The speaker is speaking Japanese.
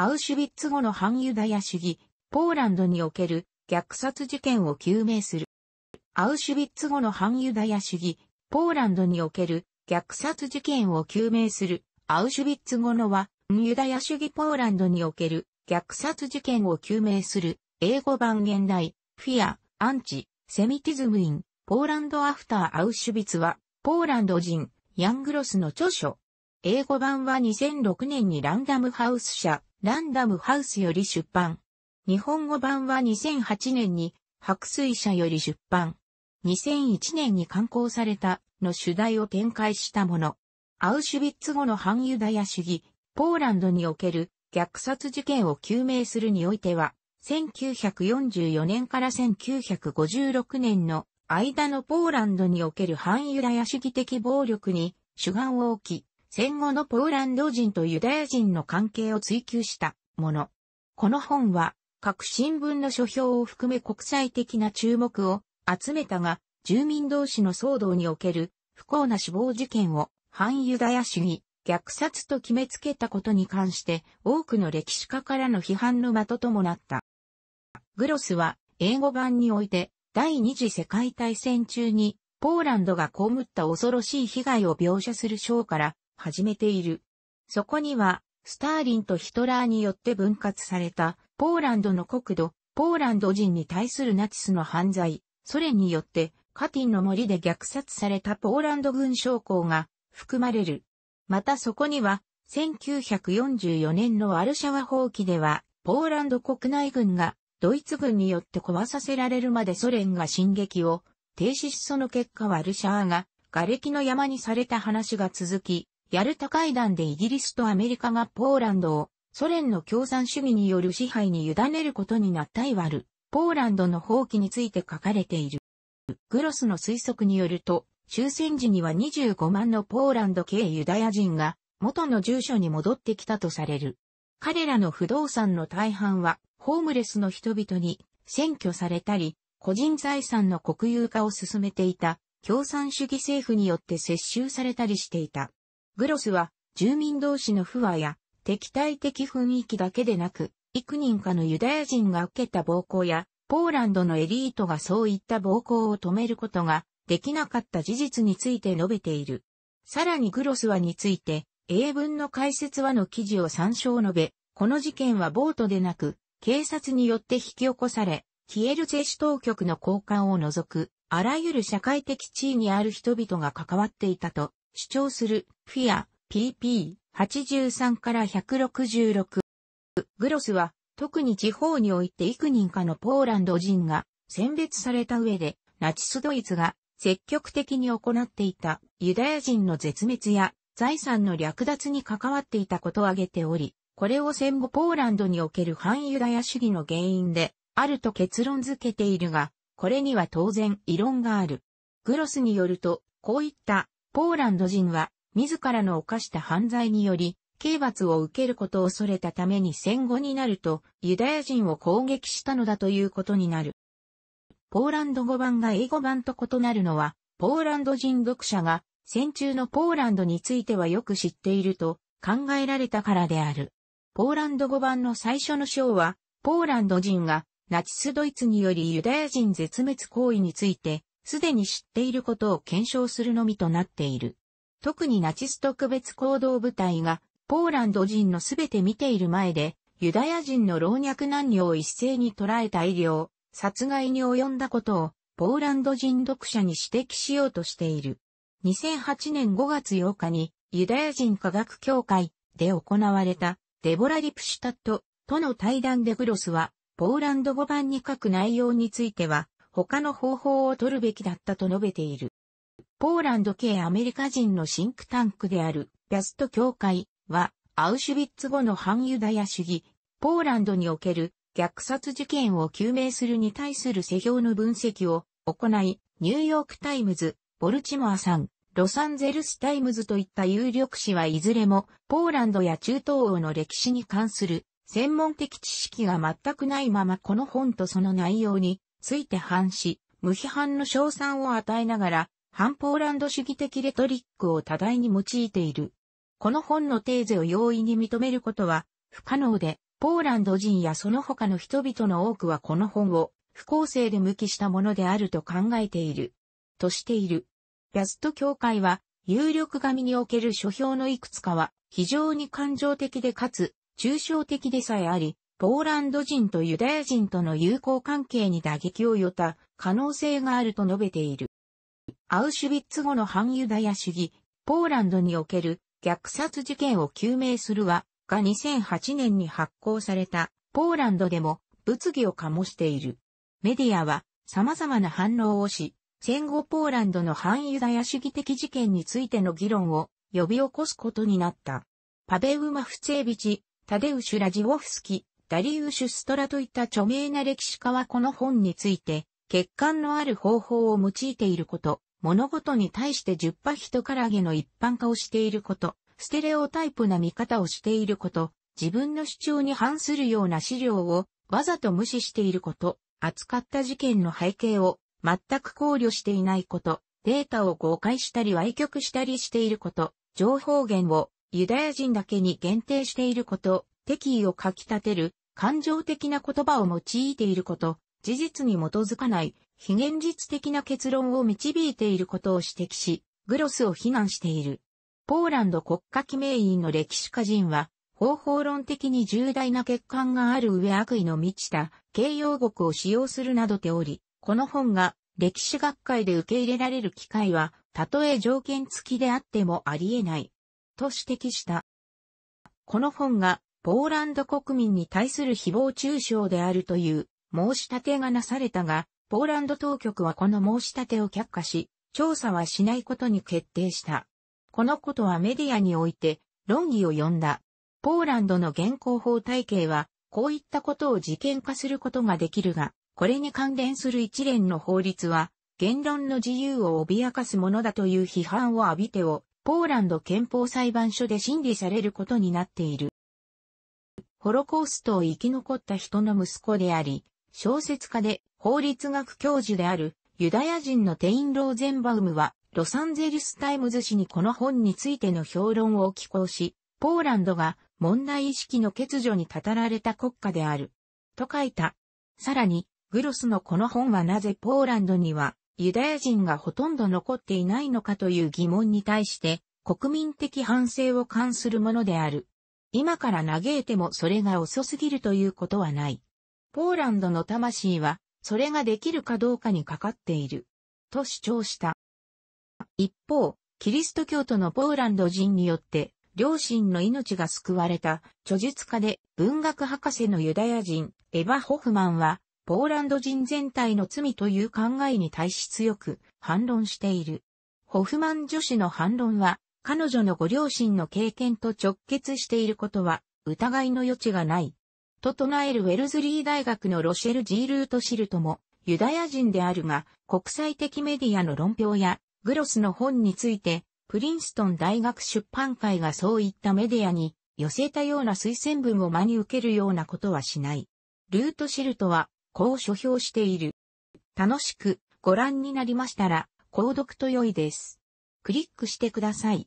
アウシュビッツ後の反ユダヤ主義、ポーランドにおける虐殺事件を究明する。アウシュビッツ後の反ユダヤ主義、ポーランドにおける虐殺事件を究明する。アウシュビッツ後のは、ユダヤ主義ポーランドにおける虐殺事件を究明する。英語版現代、フィア、アンチ、セミティズムイン、ポーランドアフターアウシュビッツは、ポーランド人、ヤングロスの著書。英語版は2006年にランダムハウス社、ランダムハウスより出版。日本語版は2008年に白水社より出版。2001年に刊行されたの主題を展開したもの。アウシュビッツ後の反ユダヤ主義、ポーランドにおける虐殺事件を究明するにおいては、1944年から1956年の間のポーランドにおける反ユダヤ主義的暴力に主眼を置き、戦後のポーランド人とユダヤ人の関係を追求したもの。この本は各新聞の書評を含め国際的な注目を集めたが、住民同士の騒動における不幸な死亡事件を反ユダヤ主義、虐殺と決めつけたことに関して多くの歴史家からの批判の的ともなった。グロスは英語版において第二次世界大戦中にポーランドが被った恐ろしい被害を描写する章から始めている。そこには、スターリンとヒトラーによって分割された、ポーランドの国土、ポーランド人に対するナチスの犯罪、ソ連によって、カティンの森で虐殺されたポーランド軍将校が含まれる。またそこには、1944年のワルシャワ放棄では、ポーランド国内軍がドイツ軍によって壊させられるまでソ連が進撃を停止しその結果ワルシャワが瓦礫の山にされた話が続き、ヤルタ会談でイギリスとアメリカがポーランドをソ連の共産主義による支配に委ねることになったいわる、ポーランドの放棄について書かれている。グロスの推測によると、終戦時には25万のポーランド系ユダヤ人が元の住所に戻ってきたとされる。彼らの不動産の大半はホームレスの人々に占拠されたり、個人財産の国有化を進めていた共産主義政府によって接収されたりしていた。グロスは、住民同士の不和や、敵対的雰囲気だけでなく、幾人かのユダヤ人が受けた暴行や、ポーランドのエリートがそういった暴行を止めることができなかった事実について述べている。さらにグロスはについて、英文の解説はの記事を参照述べ、この事件はボートでなく、警察によって引き起こされ、キエルツェ市当局の交換を除く、あらゆる社会的地位にある人々が関わっていたと主張する、フィア、PP83 から166。グロスは、特に地方において幾人かのポーランド人が選別された上で、ナチスドイツが積極的に行っていたユダヤ人の絶滅や財産の略奪に関わっていたことを挙げており、これを戦後ポーランドにおける反ユダヤ主義の原因であると結論づけているが、これには当然異論がある。グロスによると、こういったポーランド人は、自らの犯した犯罪により、刑罰を受けることを恐れたために戦後になると、ユダヤ人を攻撃したのだということになる。ポーランド語版が英語版と異なるのは、ポーランド人読者が、戦中のポーランドについてはよく知っていると考えられたからである。ポーランド語版の最初の章は、ポーランド人がナチスドイツによりユダヤ人絶滅行為についてすでに知っていることを検証するのみとなっている。特にナチス特別行動部隊が、ポーランド人のすべて見ている前で、ユダヤ人の老若男女を一斉に捉えた医療、殺害に及んだことを、ポーランド人読者に指摘しようとしている。2008年5月8日に、ユダヤ人科学協会で行われた、デボラ・リプシュタットとの対談でグロスは、ポーランド語版に書く内容については、他の方法を取るべきだったと述べている。ポーランド系アメリカ人のシンクタンクであるピャスト協会は、アウシュビッツ後の反ユダヤ主義、ポーランドにおける虐殺事件を究明するに対する世評の分析を行い、ニューヨークタイムズ、ボルチモアさん、ロサンゼルスタイムズといった有力誌はいずれも、ポーランドや中東欧の歴史に関する専門的知識が全くないままこの本とその内容について反し、無批判の賞賛を与えながら、反ポーランド主義的レトリックを多大に用いている。この本のテーゼを容易に認めることは不可能で、ポーランド人やその他の人々の多くはこの本を不公正で無期したものであると考えている。としている。や。ャスト教会は、有力紙における書評のいくつかは、非常に感情的でかつ、抽象的でさえあり、ポーランド人とユダヤ人との友好関係に打撃を与た可能性があると述べている。アウシュビッツ後の反ユダヤ主義、ポーランドにおける虐殺事件を究明するは、が2008年に発行されたポーランドでも物議を醸している。メディアは様々な反応をし、戦後ポーランドの反ユダヤ主義的事件についての議論を呼び起こすことになった。パベウマフツェービチ、タデウシュ・ラジオフスキ、ダリウシュストラといった著名な歴史家はこの本について、欠陥のある方法を用いていること、物事に対して十波人からげの一般化をしていること、ステレオタイプな見方をしていること、自分の主張に反するような資料をわざと無視していること、扱った事件の背景を全く考慮していないこと、データを誤解したり歪曲したりしていること、情報源をユダヤ人だけに限定していること、敵意をかき立てる、感情的な言葉を用いていること、事実に基づかない、非現実的な結論を導いていることを指摘し、グロスを非難している。ポーランド国家記名員の歴史家人は、方法論的に重大な欠陥がある上悪意の満ちた形容語を使用するなどており、この本が歴史学会で受け入れられる機会は、たとえ条件付きであってもあり得ない、と指摘した。この本がポーランド国民に対する誹謗中傷であるという申し立てがなされたが、ポーランド当局はこの申し立てを却下し、調査はしないことに決定した。このことはメディアにおいて論議を呼んだ。ポーランドの現行法体系は、こういったことを事件化することができるが、これに関連する一連の法律は、言論の自由を脅かすものだという批判を浴びてを、ポーランド憲法裁判所で審理されることになっている。ホロコーストを生き残った人の息子であり、小説家で法律学教授であるユダヤ人のテイン・ローゼンバウムは、ロサンゼルス・タイムズ紙にこの本についての評論を寄稿し、ポーランドが問題意識の欠如にたたられた国家である。と書いた。さらに、グロスのこの本はなぜポーランドにはユダヤ人がほとんど残っていないのかという疑問に対して国民的反省を関するものである。今から嘆いてもそれが遅すぎるということはない。ポーランドの魂は、それができるかどうかにかかっている。と主張した。一方、キリスト教徒のポーランド人によって、両親の命が救われた、著述家で文学博士のユダヤ人、エヴァ・ホフマンは、ポーランド人全体の罪という考えに対し強く反論している。ホフマン女子の反論は、彼女のご両親の経験と直結していることは疑いの余地がない。と唱えるウェルズリー大学のロシェル・ジールート・シルトも、ユダヤ人であるが、国際的メディアの論評や、グロスの本について、プリンストン大学出版会がそういったメディアに、寄せたような推薦文を真に受けるようなことはしない。ルート・シルトは、こう書評している。楽しくご覧になりましたら、購読と良いです。クリックしてください。